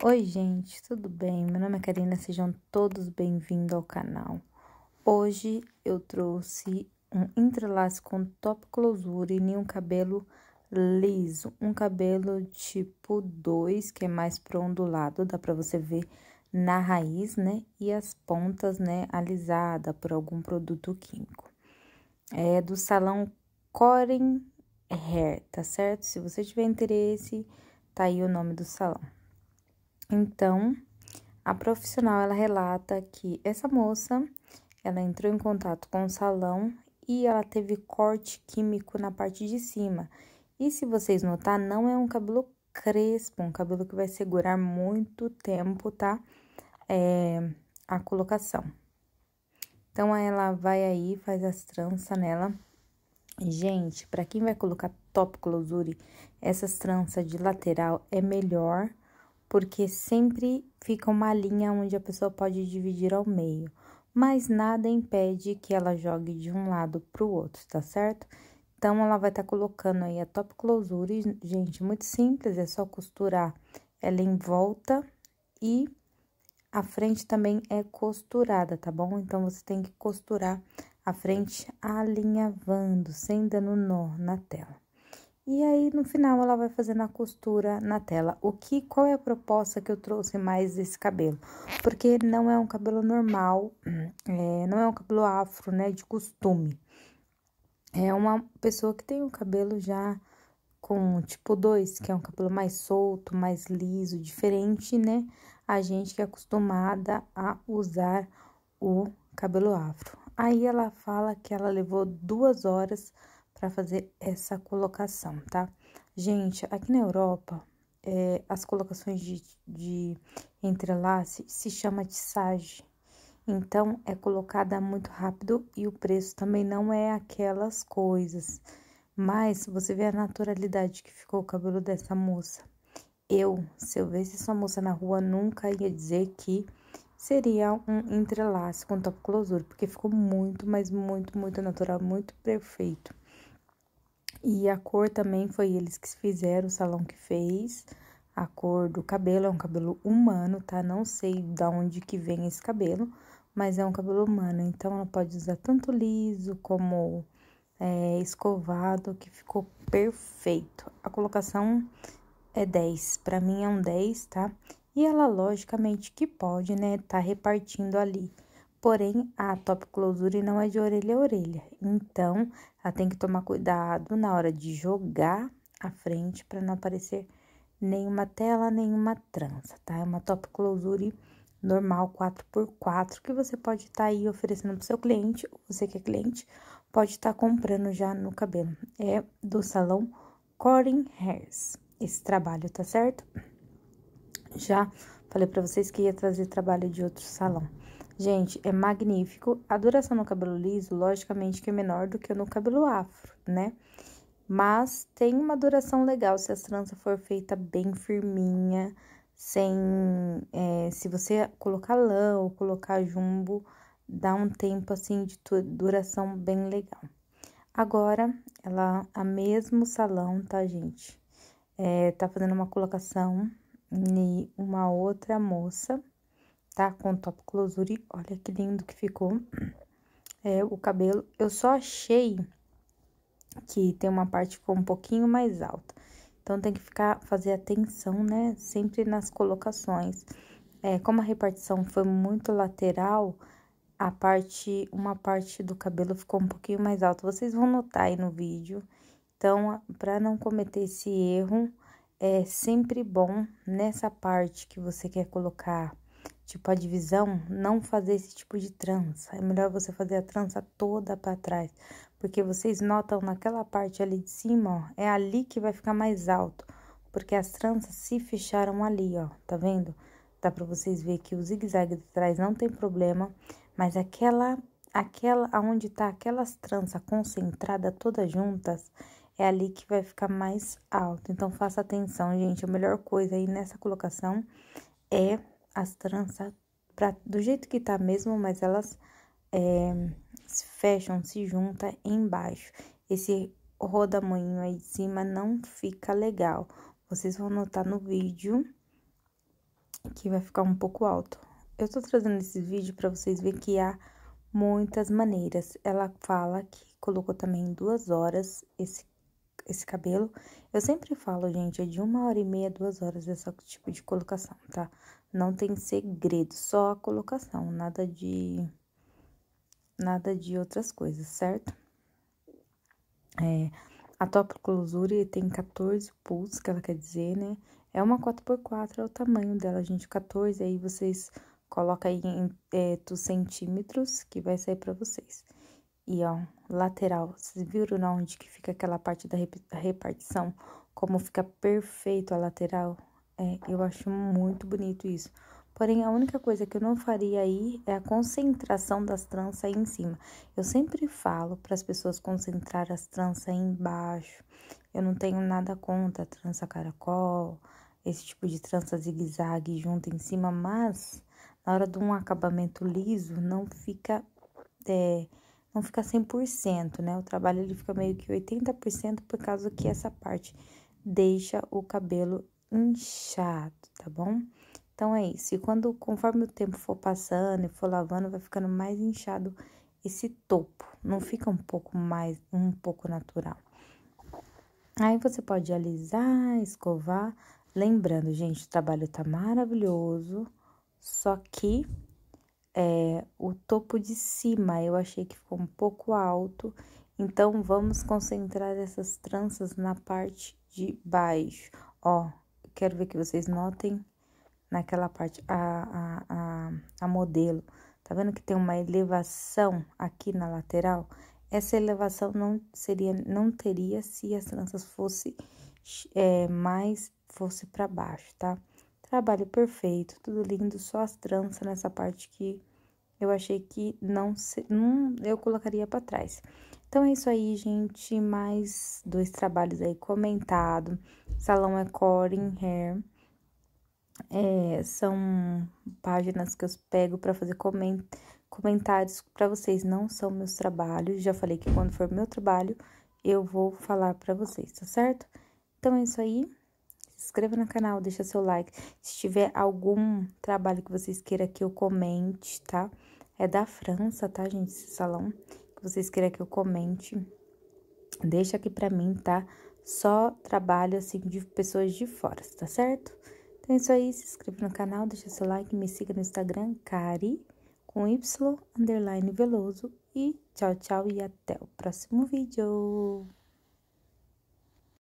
Oi, gente, tudo bem? Meu nome é Karina, sejam todos bem-vindos ao canal. Hoje eu trouxe um entrelaço com top closure e nenhum cabelo liso, um cabelo tipo 2, que é mais pro ondulado, dá pra você ver na raiz, né? E as pontas, né, alisada por algum produto químico. É do salão Coren Hair, tá certo? Se você tiver interesse, tá aí o nome do salão. Então, a profissional ela relata que essa moça, ela entrou em contato com o salão e ela teve corte químico na parte de cima. E se vocês notar, não é um cabelo crespo, um cabelo que vai segurar muito tempo, tá? É, a colocação. Então, ela vai aí, faz as tranças nela. Gente, para quem vai colocar top closure, essas tranças de lateral é melhor porque sempre fica uma linha onde a pessoa pode dividir ao meio, mas nada impede que ela jogue de um lado para o outro, tá certo? Então, ela vai estar tá colocando aí a top closura, gente, muito simples, é só costurar ela em volta e a frente também é costurada, tá bom? Então, você tem que costurar a frente alinhavando, sem dando nó na tela. E aí, no final, ela vai fazendo a costura na tela. O que, qual é a proposta que eu trouxe mais desse cabelo? Porque não é um cabelo normal, hum, é, não é um cabelo afro, né, de costume. É uma pessoa que tem um cabelo já com tipo 2, que é um cabelo mais solto, mais liso, diferente, né? A gente que é acostumada a usar o cabelo afro. Aí ela fala que ela levou duas horas para fazer essa colocação, tá? Gente, aqui na Europa, é, as colocações de, de entrelace se chama tissage. Então, é colocada muito rápido e o preço também não é aquelas coisas. Mas você vê a naturalidade que ficou o cabelo dessa moça. Eu, se eu visse essa moça na rua, nunca ia dizer que seria um entrelace com top closure, porque ficou muito, mas muito, muito natural, muito perfeito. E a cor também foi eles que fizeram, o salão que fez. A cor do cabelo é um cabelo humano, tá? Não sei de onde que vem esse cabelo, mas é um cabelo humano. Então, ela pode usar tanto liso como é, escovado, que ficou perfeito. A colocação é 10, para mim é um 10, tá? E ela, logicamente, que pode, né, tá repartindo ali Porém, a top closure não é de orelha a orelha, então ela tem que tomar cuidado na hora de jogar a frente para não aparecer nenhuma tela, nenhuma trança, tá? É uma top closure normal 4x4 que você pode estar tá aí oferecendo para seu cliente, você que é cliente, pode estar tá comprando já no cabelo. É do salão Corin Hairs. Esse trabalho tá certo? Já falei para vocês que ia trazer trabalho de outro salão. Gente, é magnífico. A duração no cabelo liso, logicamente, que é menor do que no cabelo afro, né? Mas tem uma duração legal se a trança for feita bem firminha, sem... É, se você colocar lã ou colocar jumbo, dá um tempo, assim, de duração bem legal. Agora, ela, a mesmo salão, tá, gente? É, tá fazendo uma colocação em uma outra moça tá? Com top closure, olha que lindo que ficou é, o cabelo. Eu só achei que tem uma parte que ficou um pouquinho mais alta. Então, tem que ficar, fazer atenção, né? Sempre nas colocações. É, como a repartição foi muito lateral, a parte, uma parte do cabelo ficou um pouquinho mais alta. Vocês vão notar aí no vídeo. Então, para não cometer esse erro, é sempre bom nessa parte que você quer colocar tipo a divisão, não fazer esse tipo de trança. É melhor você fazer a trança toda para trás, porque vocês notam naquela parte ali de cima, ó, é ali que vai ficar mais alto, porque as tranças se fecharam ali, ó, tá vendo? Dá para vocês ver que o zigue-zague de trás não tem problema, mas aquela aquela aonde tá aquelas tranças concentradas todas juntas, é ali que vai ficar mais alto. Então faça atenção, gente, a melhor coisa aí nessa colocação é as tranças pra, do jeito que tá mesmo, mas elas é, se fecham, se juntam embaixo. Esse rodamanho aí de cima não fica legal. Vocês vão notar no vídeo que vai ficar um pouco alto. Eu tô trazendo esse vídeo para vocês verem que há muitas maneiras. Ela fala que colocou também duas horas esse, esse cabelo. Eu sempre falo, gente, é de uma hora e meia, duas horas esse tipo de colocação, tá? Não tem segredo, só a colocação, nada de nada de outras coisas, certo? É, a clusure tem 14 pulsos, que ela quer dizer, né? É uma 4x4, é o tamanho dela, gente, 14, aí vocês coloca aí em é, dos centímetros que vai sair para vocês. E ó, lateral, vocês viram não onde que fica aquela parte da repartição? Como fica perfeito a lateral? É, eu acho muito bonito isso. Porém, a única coisa que eu não faria aí é a concentração das tranças aí em cima. Eu sempre falo para as pessoas concentrar as tranças aí embaixo. Eu não tenho nada contra a trança caracol, esse tipo de trança zigue-zague junto em cima, mas na hora de um acabamento liso não fica é, não fica 100%, né? O trabalho ele fica meio que 80% por causa que essa parte deixa o cabelo inchado, tá bom? Então é isso. E quando conforme o tempo for passando e for lavando, vai ficando mais inchado esse topo. Não fica um pouco mais um pouco natural. Aí você pode alisar, escovar, lembrando, gente, o trabalho tá maravilhoso, só que é, o topo de cima eu achei que ficou um pouco alto, então vamos concentrar essas tranças na parte de baixo, ó, quero ver que vocês notem naquela parte, a, a, a, a modelo. Tá vendo que tem uma elevação aqui na lateral? Essa elevação não seria, não teria se as tranças fosse é, mais fosse para baixo, tá? Trabalho perfeito, tudo lindo, só as tranças nessa parte que eu achei que não, se, não eu colocaria para trás. Então é isso aí, gente, mais dois trabalhos aí comentado. Salão é Coring Hair. É, são páginas que eu pego para fazer coment comentários para vocês. Não são meus trabalhos. Já falei que quando for meu trabalho, eu vou falar para vocês, tá certo? Então é isso aí. Se inscreva no canal, deixa seu like. Se tiver algum trabalho que vocês queiram que eu comente, tá? É da França, tá, gente? Esse salão. Que vocês queiram que eu comente, deixa aqui pra mim, tá? só trabalho assim de pessoas de fora, tá certo? Então é isso aí, se inscreva no canal, deixa seu like, me siga no Instagram, Kari, com Y, underline Veloso. E tchau, tchau e até o próximo vídeo.